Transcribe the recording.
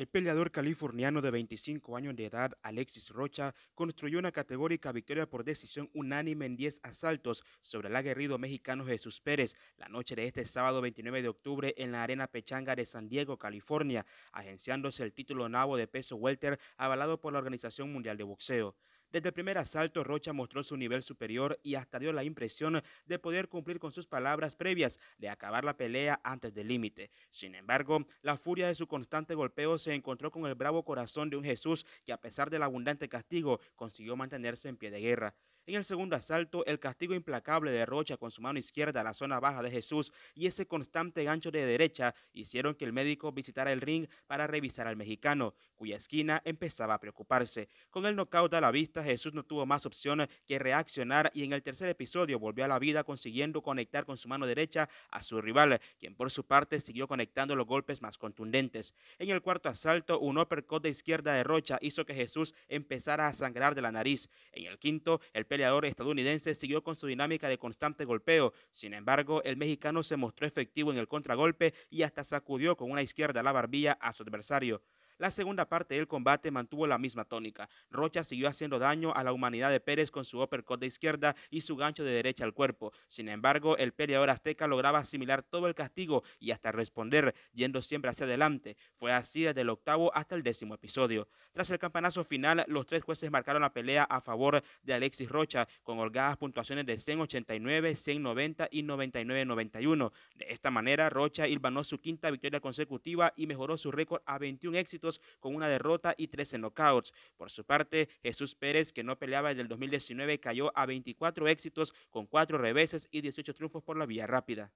El peleador californiano de 25 años de edad, Alexis Rocha, construyó una categórica victoria por decisión unánime en 10 asaltos sobre el aguerrido mexicano Jesús Pérez la noche de este sábado 29 de octubre en la Arena Pechanga de San Diego, California, agenciándose el título nabo de peso welter avalado por la Organización Mundial de Boxeo. Desde el primer asalto, Rocha mostró su nivel superior y hasta dio la impresión de poder cumplir con sus palabras previas de acabar la pelea antes del límite. Sin embargo, la furia de su constante golpeo se encontró con el bravo corazón de un Jesús que a pesar del abundante castigo consiguió mantenerse en pie de guerra. En el segundo asalto, el castigo implacable de Rocha con su mano izquierda a la zona baja de Jesús y ese constante gancho de derecha hicieron que el médico visitara el ring para revisar al mexicano, cuya esquina empezaba a preocuparse. Con el nocaut a la vista, Jesús no tuvo más opción que reaccionar y en el tercer episodio volvió a la vida consiguiendo conectar con su mano derecha a su rival, quien por su parte siguió conectando los golpes más contundentes. En el cuarto asalto, un uppercut de izquierda de Rocha hizo que Jesús empezara a sangrar de la nariz. En el quinto, el peleador estadounidense siguió con su dinámica de constante golpeo. Sin embargo, el mexicano se mostró efectivo en el contragolpe y hasta sacudió con una izquierda la barbilla a su adversario. La segunda parte del combate mantuvo la misma tónica. Rocha siguió haciendo daño a la humanidad de Pérez con su uppercut de izquierda y su gancho de derecha al cuerpo. Sin embargo, el peleador azteca lograba asimilar todo el castigo y hasta responder, yendo siempre hacia adelante. Fue así desde el octavo hasta el décimo episodio. Tras el campanazo final, los tres jueces marcaron la pelea a favor de Alexis Rocha con holgadas puntuaciones de 189, 190 y 99-91. De esta manera, Rocha ilvanó su quinta victoria consecutiva y mejoró su récord a 21 éxitos con una derrota y 13 knockouts. Por su parte, Jesús Pérez, que no peleaba desde el 2019, cayó a 24 éxitos con 4 reveses y 18 triunfos por la vía rápida.